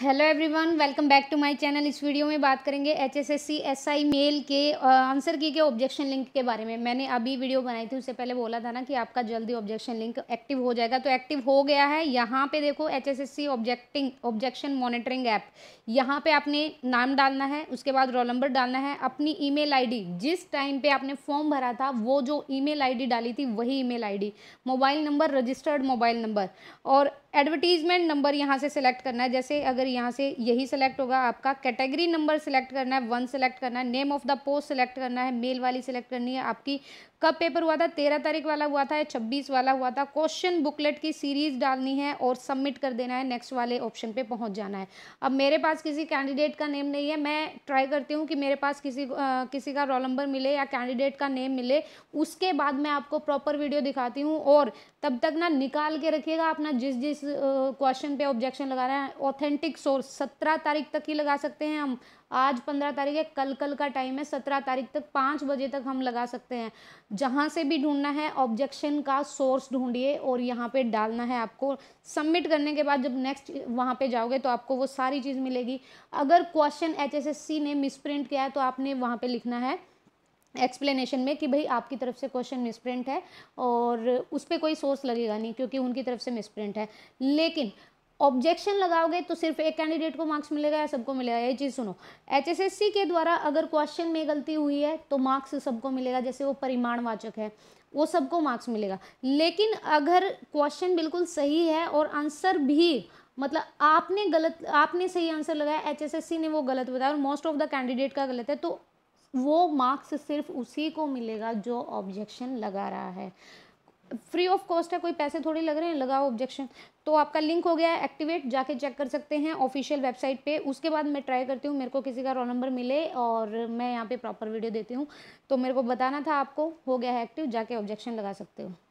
hello everyone welcome back to my channel इस video में बात करेंगे H S S C S I male के आंसर की के ऑब्जेक्शन लिंक के बारे में मैंने अभी वीडियो बनाई थी उससे पहले बोला था ना कि आपका जल्दी ऑब्जेक्शन लिंक एक्टिव हो जाएगा तो एक्टिव हो गया है यहाँ पे देखो H S S C objecting objection monitoring app यहाँ पर आपने नाम डालना है उसके बाद रोल नंबर डालना है अपनी ई मेल जिस टाइम पर आपने फॉर्म भरा था वो जो ई मेल डाली थी वही email mobile number registered mobile number और एडवर्टीजमेंट नंबर यहाँ से सिलेक्ट करना है जैसे अगर यहाँ से यही सिलेक्ट होगा आपका कैटेगरी नंबर सिलेक्ट करना है वन सिलेक्ट करना है name of the post select करना है मेल वाली सिलेक्ट करनी है आपकी कब पेपर हुआ था तेरह तारीख वाला हुआ था या छब्बीस वाला हुआ था क्वेश्चन बुकलेट की सीरीज डालनी है और सबमिट कर देना है नेक्स्ट वाले ऑप्शन पे पहुंच जाना है अब मेरे पास किसी कैंडिडेट का नेम नहीं है मैं ट्राई करती हूँ कि मेरे पास किसी आ, किसी का रोल नंबर मिले या कैंडिडेट का नेम मिले उसके बाद मैं आपको प्रॉपर वीडियो दिखाती हूँ और तब तक ना निकाल के रखिएगा अपना जिस जिस क्वेश्चन पे ऑब्जेक्शन लगा रहे हैं ऑथेंटिक सोर्स सत्रह तारीख तक ही लगा सकते हैं हम आज पंद्रह तारीख है कल कल का टाइम है सत्रह तारीख तक पाँच बजे तक हम लगा सकते हैं जहाँ से भी ढूंढना है ऑब्जेक्शन का सोर्स ढूंढिए और यहाँ पे डालना है आपको सबमिट करने के बाद जब नेक्स्ट वहाँ पे जाओगे तो आपको वो सारी चीज़ मिलेगी अगर क्वेश्चन एच ने मिसप्रिंट किया है तो आपने वहाँ पर लिखना है एक्सप्लेनेशन में कि भाई आपकी तरफ से क्वेश्चन मिसप्रिंट है और उस पर कोई सोर्स लगेगा नहीं क्योंकि उनकी तरफ से मिसप्रिंट है लेकिन ऑब्जेक्शन लगाओगे तो सिर्फ एक कैंडिडेट को मार्क्स मिलेगा या सबको मिलेगा ये चीज़ सुनो एचएसएससी के द्वारा अगर क्वेश्चन में गलती हुई है तो मार्क्स सबको मिलेगा जैसे वो परिमाणवाचक है वो सबको मार्क्स मिलेगा लेकिन अगर क्वेश्चन बिल्कुल सही है और आंसर भी मतलब आपने गलत आपने सही आंसर लगाया एचएसएससी ने वो गलत बताया और मोस्ट ऑफ द कैंडिडेट का गलत है तो वो मार्क्स सिर्फ उसी को मिलेगा जो ऑब्जेक्शन लगा रहा है फ्री ऑफ कॉस्ट है कोई पैसे थोड़े लग रहे हैं लगाओ ऑब्जेक्शन तो आपका लिंक हो गया है एक्टिवेट जाके चेक कर सकते हैं ऑफिशियल वेबसाइट पे उसके बाद मैं ट्राई करती हूँ मेरे को किसी का रोल नंबर मिले और मैं यहाँ पे प्रॉपर वीडियो देती हूँ तो मेरे को बताना था आपको हो गया है एक्टिव जाके ऑब्जेक्शन लगा सकते हो